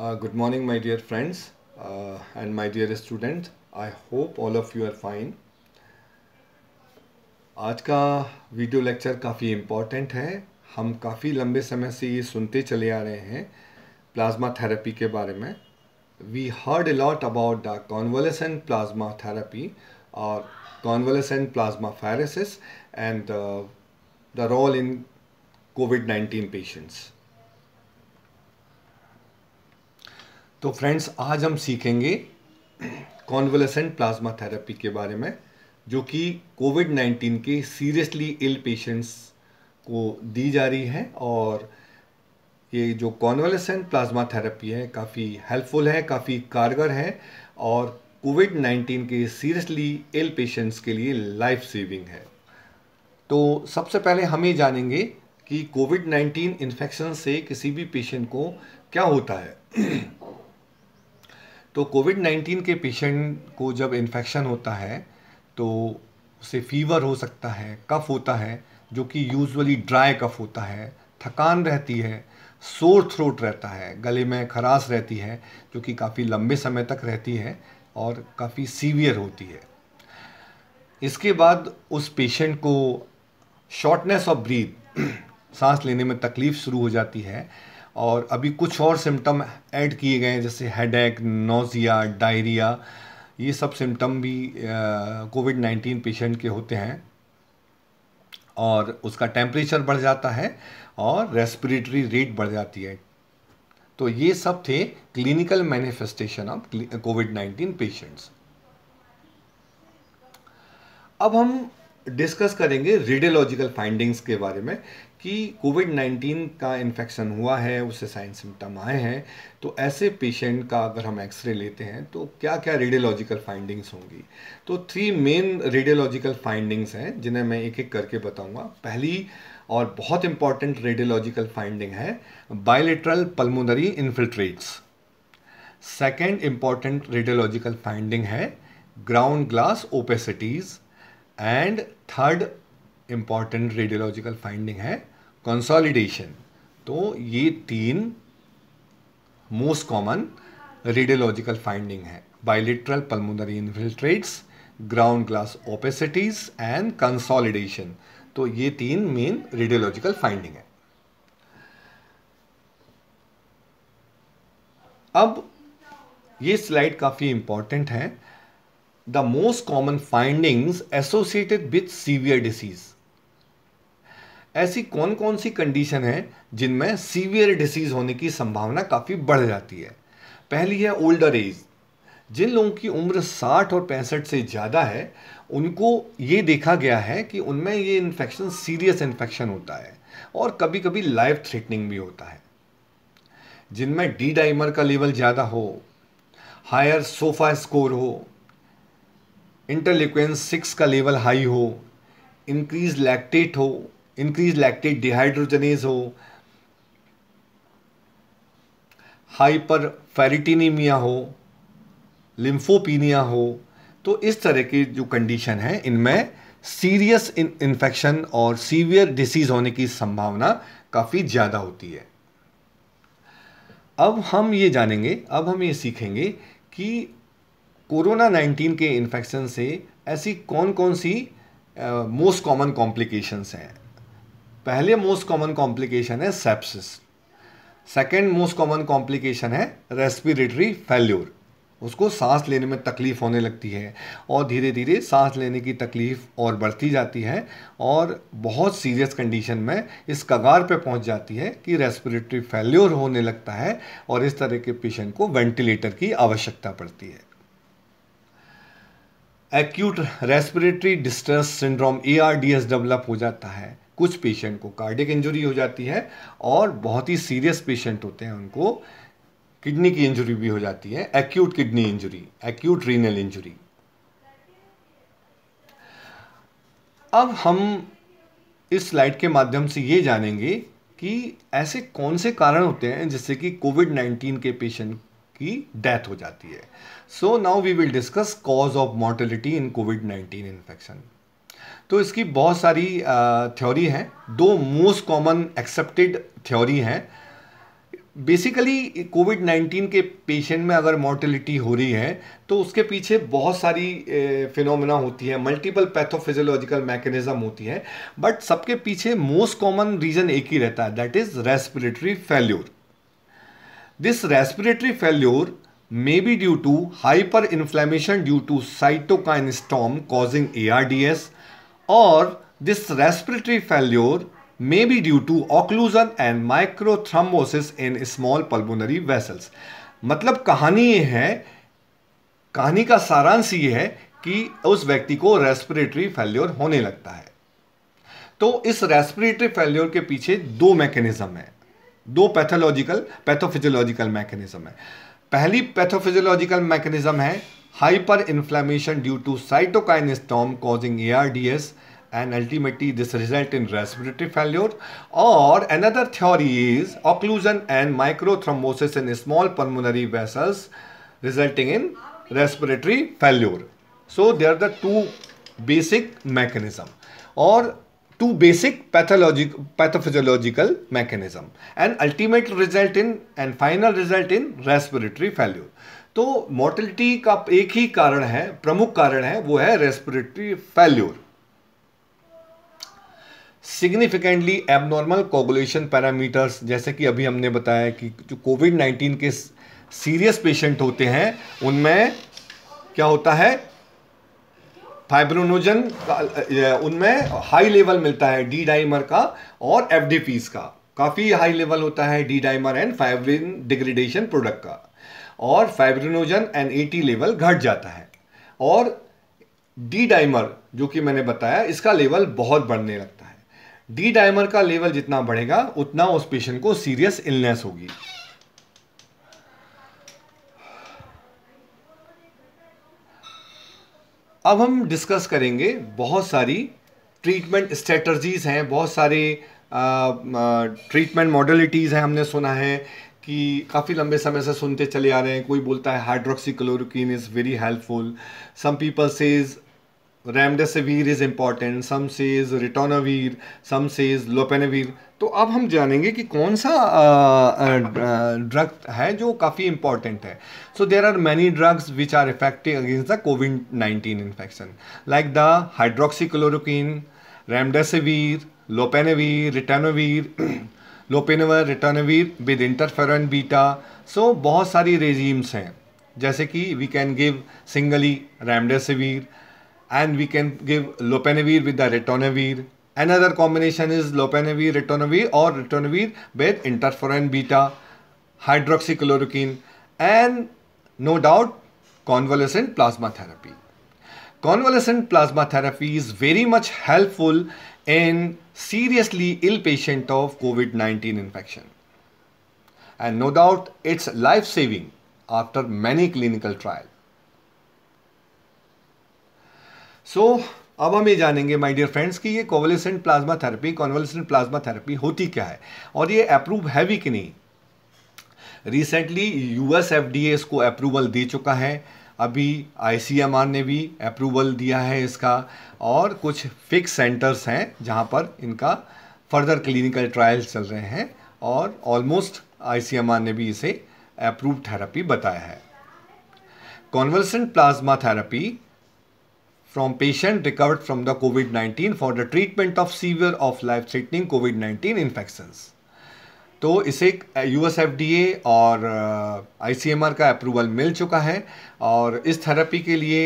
Good morning my dear friends and my dear student I hope all of you are fine आज का video lecture काफ़ी important है हम काफ़ी लंबे समय से ये सुनते चले आ रहे हैं प्लाज्मा थेरेपी के बारे में we heard a lot about the convalescent plasma therapy और कॉन्वलेसेंट प्लाज्मा फायरसिस and the role in COVID nineteen patients तो फ्रेंड्स आज हम सीखेंगे कॉन्वलेसेंट प्लाज्मा थेरेपी के बारे में जो कि कोविड 19 के सीरियसली इल पेशेंट्स को दी जा रही है और ये जो कॉन्वलेसेंट प्लाज्मा थेरेपी है काफ़ी हेल्पफुल है काफ़ी कारगर है और कोविड 19 के सीरियसली इल पेशेंट्स के लिए लाइफ सेविंग है तो सबसे पहले हम ये जानेंगे कि कोविड 19 इन्फेक्शन से किसी भी पेशेंट को क्या होता है तो कोविड नाइन्टीन के पेशेंट को जब इन्फेक्शन होता है तो उसे फीवर हो सकता है कफ होता है जो कि यूजुअली ड्राई कफ होता है थकान रहती है सोर थ्रोट रहता है गले में खराश रहती है जो कि काफ़ी लंबे समय तक रहती है और काफ़ी सीवियर होती है इसके बाद उस पेशेंट को शॉर्टनेस ऑफ ब्रीथ सांस लेने में तकलीफ़ शुरू हो जाती है और अभी कुछ और सिम्टम ऐड किए गए हैं जैसे एक नोज़िया डायरिया ये सब सिम्टम भी कोविड नाइन्टीन पेशेंट के होते हैं और उसका टेम्परेचर बढ़ जाता है और रेस्पिरेटरी रेट बढ़ जाती है तो ये सब थे clinical manifestation of COVID nineteen patients अब हम डिस्कस करेंगे रेडियोलॉजिकल फाइंडिंग्स के बारे में कि कोविड 19 का इन्फेक्शन हुआ है उससे साइन सिम्टम आए हैं तो ऐसे पेशेंट का अगर हम एक्सरे लेते हैं तो क्या क्या रेडियोलॉजिकल फाइंडिंग्स होंगी तो थ्री मेन रेडियोलॉजिकल फाइंडिंग्स हैं जिन्हें मैं एक एक करके बताऊंगा पहली और बहुत इंपॉर्टेंट रेडियोलॉजिकल फाइंडिंग है bilateral pulmonary infiltrates second important radiological finding है ground glass opacities and third important radiological finding है कंसोलिडेशन तो ये तीन मोस्ट कॉमन रेडियोलॉजिकल फाइंडिंग है bilateral pulmonary infiltrates ground glass opacities and consolidation तो ये तीन मेन रेडियोलॉजिकल फाइंडिंग है अब ये स्लाइड काफ़ी इंपॉर्टेंट है the most common findings associated with severe disease ऐसी कौन कौन सी कंडीशन है जिनमें सीवियर डिसीज़ होने की संभावना काफ़ी बढ़ जाती है पहली है ओल्डर एज जिन लोगों की उम्र 60 और पैंसठ से ज़्यादा है उनको ये देखा गया है कि उनमें ये इन्फेक्शन सीरियस इन्फेक्शन होता है और कभी कभी लाइफ थ्रेटनिंग भी होता है जिनमें डी डाइमर का लेवल ज़्यादा हो हायर सोफा स्कोर हो इंटरलिक्वेंस सिक्स का लेवल हाई हो इंक्रीज लैक्टेट हो इंक्रीज लैक्टेट डिहाइड्रोजनेज हो हाइपर हो लिम्फोपीनिया हो तो इस तरह के जो कंडीशन है इनमें सीरियस इन्फेक्शन और सीवियर डिसीज होने की संभावना काफ़ी ज़्यादा होती है अब हम ये जानेंगे अब हम ये सीखेंगे कि कोरोना 19 के इन्फेक्शन से ऐसी कौन कौन सी मोस्ट कॉमन कॉम्प्लिकेशंस हैं पहले मोस्ट कॉमन कॉम्प्लिकेशन है sepsis second most common complication है रेस्पिरेटरी फेल्योर उसको सांस लेने में तकलीफ़ होने लगती है और धीरे धीरे सांस लेने की तकलीफ़ और बढ़ती जाती है और बहुत सीरियस कंडीशन में इस कगार पे पहुंच जाती है कि रेस्पिरेटरी फेल्योर होने लगता है और इस तरह के पेशेंट को वेंटिलेटर की आवश्यकता पड़ती है acute respiratory distress syndrome a develop हो जाता है कुछ पेशेंट को कार्डिक इंजरी हो जाती है और बहुत ही सीरियस पेशेंट होते हैं उनको किडनी की इंजरी भी हो जाती है acute kidney injury acute renal injury अब हम इस स्लाइड के माध्यम से ये जानेंगे कि ऐसे कौन से कारण होते हैं जिससे कि कोविड नाइन्टीन के पेशेंट की डेथ हो जाती है so now we will discuss cause of mortality in COVID nineteen infection तो इसकी बहुत सारी थ्योरी हैं दो मोस्ट कॉमन एक्सेप्टेड थ्योरी हैं बेसिकली कोविड 19 के पेशेंट में अगर मोर्टिलिटी हो रही है तो उसके पीछे बहुत सारी फिनोमेना होती है मल्टीपल पैथोफिजियोलॉजिकल मैकेनिज्म होती है बट सबके पीछे मोस्ट कॉमन रीज़न एक ही रहता है that is respiratory failure this respiratory failure hyper inflammation due to cytokine storm causing A R D S और this respiratory failure may be due to occlusion and microthrombosis in small pulmonary vessels मतलब कहानी ये है कहानी का सारांश ये है कि उस व्यक्ति को रेस्पिरेटरी फेल्योर होने लगता है तो इस रेस्पिरेटरी फेल्योर के पीछे दो मैकेनिज्म है दो पैथोलॉजिकल पैथोफिजियोलॉजिकल मैकेनिज्म है पहली पैथोफिजियोलॉजिकल मैकेनिज्म है hyperinflammation due to cytokine storm causing ARDS and ultimately this result in respiratory failure or another theory is occlusion and microthrombosis in small pulmonary vessels resulting in respiratory failure. So there are the two basic mechanism or two basic pathologic, pathophysiological mechanism and ultimate result in and final result in respiratory failure. तो mortality का एक ही कारण है प्रमुख कारण है वो है respiratory failure significantly abnormal coagulation parameters जैसे कि अभी हमने बताया कि जो कोविड नाइन्टीन के सीरियस पेशेंट होते हैं उनमें क्या होता है फाइब्रोनोजन उनमें हाई लेवल मिलता है डी डाइमर का और एफ का काफ़ी हाई लेवल होता है D dimer and fibrin degradation product का और फाइब्रिनोजन एन लेवल घट जाता है और डी डाइमर जो कि मैंने बताया इसका लेवल बहुत बढ़ने लगता है डी डाइमर का लेवल जितना बढ़ेगा उतना उस पेशेंट को सीरियस इलनेस होगी अब हम डिस्कस करेंगे बहुत सारी ट्रीटमेंट स्ट्रेटर्जीज हैं बहुत सारे ट्रीटमेंट मॉडलिटीज़ हैं हमने सुना है कि काफ़ी लंबे समय से सुनते चले आ रहे हैं कोई बोलता है hydroxy chloroquine is very helpful some people says remdesivir is important some says ritonavir some says lopinavir तो अब हम जानेंगे कि कौन सा ड्रग है जो काफ़ी इम्पॉर्टेंट है so there are many drugs which are effective against the COVID nineteen infection like the hydroxy chloroquine remdesivir lopinavir ritonavir lopinavir ritonavir with interferon beta so बहुत सारी रेजीम्स हैं जैसे कि we can give singly remdesivir and we can give lopinavir with the ritonavir other combination is lopinavir ritonavir और ritonavir with interferon beta hydroxychloroquine and no doubt convalescent plasma therapy Convalescent plasma therapy is very much helpful in seriously ill patient of COVID-19 infection. And no doubt it's life-saving after many clinical trial. So, अब हम ये जानेंगे my dear friends कि ये convalescent plasma therapy convalescent plasma therapy होती क्या है और ये अप्रूव है भी कि नहीं रिसेंटली यूएस एफडीए इसको अप्रूवल दे चुका है अभी आई ने भी अप्रूवल दिया है इसका और कुछ फिक्स सेंटर्स हैं जहां पर इनका फर्दर क्लिनिकल ट्रायल्स चल रहे हैं और ऑलमोस्ट आई ने भी इसे अप्रूव थेरेपी बताया है convalescent plasma therapy from patient recovered from the COVID 19 for the treatment of severe of life threatening COVID 19 infections तो इसे U S F D A और आई सी एम आर का approval मिल चुका है और इस थेरेपी के लिए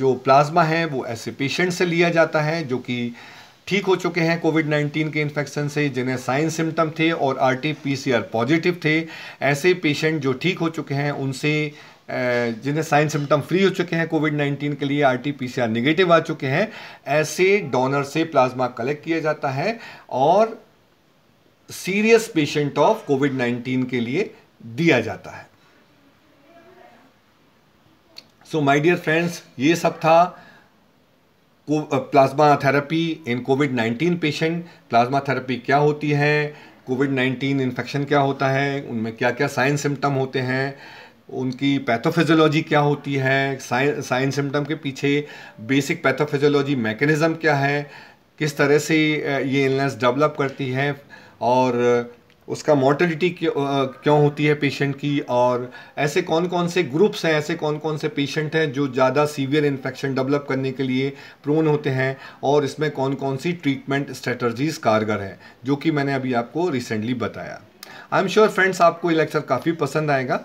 जो प्लाज्मा है वो ऐसे पेशेंट से लिया जाता है जो कि ठीक हो चुके हैं कोविड 19 के इन्फेक्शन से जिन्हें साइन सिम्टम थे और R T P C R positive थे ऐसे पेशेंट जो ठीक हो चुके हैं उनसे जिन्हें साइन सिम्टम फ्री हो चुके हैं कोविड 19 के लिए R T P C R negative आ चुके हैं ऐसे डोनर से प्लाज्मा कलेक्ट किया जाता है और सीरियस पेशेंट ऑफ कोविड 19 के लिए दिया जाता है सो माय डियर फ्रेंड्स ये सब था plasma therapy in COVID 19 patient plasma therapy क्या होती है कोविड 19 इन्फेक्शन क्या होता है उनमें क्या क्या साइन सिम्टम होते हैं उनकी पैथोफिजियोलॉजी क्या होती है साइन सिम्टम के पीछे बेसिक पैथोफिजियोलॉजी मैकेनिज़्म क्या है किस तरह से ये इलनेस डेवलप करती है और उसका मोर्टलिटी क्यों होती है पेशेंट की और ऐसे कौन कौन से ग्रुप्स हैं ऐसे कौन कौन से पेशेंट हैं जो ज़्यादा सीवियर इन्फेक्शन डेवलप करने के लिए प्रोन होते हैं और इसमें कौन कौन सी ट्रीटमेंट स्ट्रेटर्जीज़ कारगर हैं जो कि मैंने अभी आपको रिसेंटली बताया आई एम श्योर फ्रेंड्स आपको ये लेक्चर काफ़ी पसंद आएगा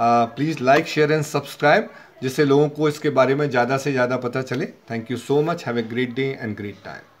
please like share and subscribe जिससे लोगों को इसके बारे में ज़्यादा से ज़्यादा पता चले thank you so much have a great day and great time